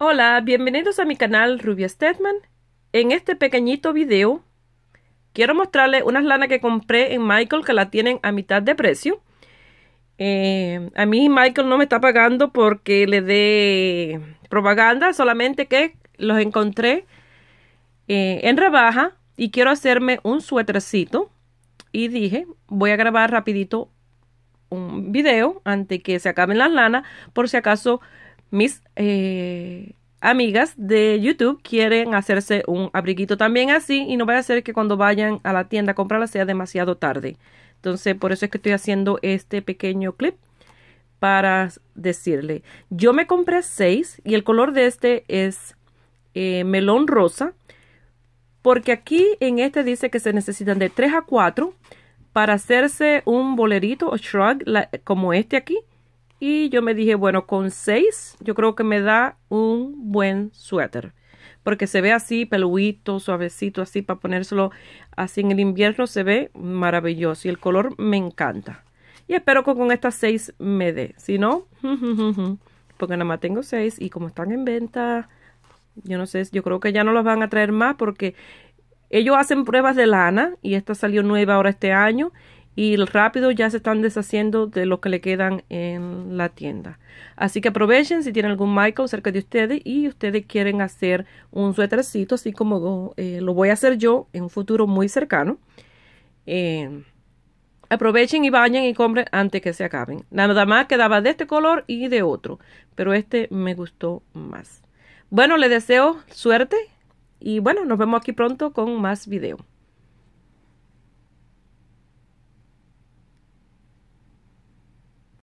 Hola, bienvenidos a mi canal Rubia Stedman. En este pequeñito video quiero mostrarles unas lanas que compré en Michael que la tienen a mitad de precio. Eh, a mí Michael no me está pagando porque le dé propaganda, solamente que los encontré eh, en rebaja y quiero hacerme un suétercito. Y dije, voy a grabar rapidito un video antes que se acaben las lanas por si acaso mis eh, amigas de YouTube quieren hacerse un abriguito también así y no vaya a ser que cuando vayan a la tienda a comprarla sea demasiado tarde. Entonces por eso es que estoy haciendo este pequeño clip para decirle. Yo me compré seis y el color de este es eh, melón rosa porque aquí en este dice que se necesitan de tres a cuatro para hacerse un bolerito o shrug como este aquí y yo me dije, bueno, con 6 yo creo que me da un buen suéter. Porque se ve así, peluito, suavecito, así para ponérselo así en el invierno se ve maravilloso y el color me encanta. Y espero que con estas seis me dé. Si no, porque nada más tengo seis y como están en venta, yo no sé, yo creo que ya no los van a traer más porque ellos hacen pruebas de lana y esta salió nueva ahora este año y rápido ya se están deshaciendo de lo que le quedan en la tienda. Así que aprovechen si tienen algún Michael cerca de ustedes y ustedes quieren hacer un suétercito así como eh, lo voy a hacer yo en un futuro muy cercano. Eh, aprovechen y bañen y compren antes que se acaben. Nada más quedaba de este color y de otro, pero este me gustó más. Bueno, les deseo suerte y bueno, nos vemos aquí pronto con más video.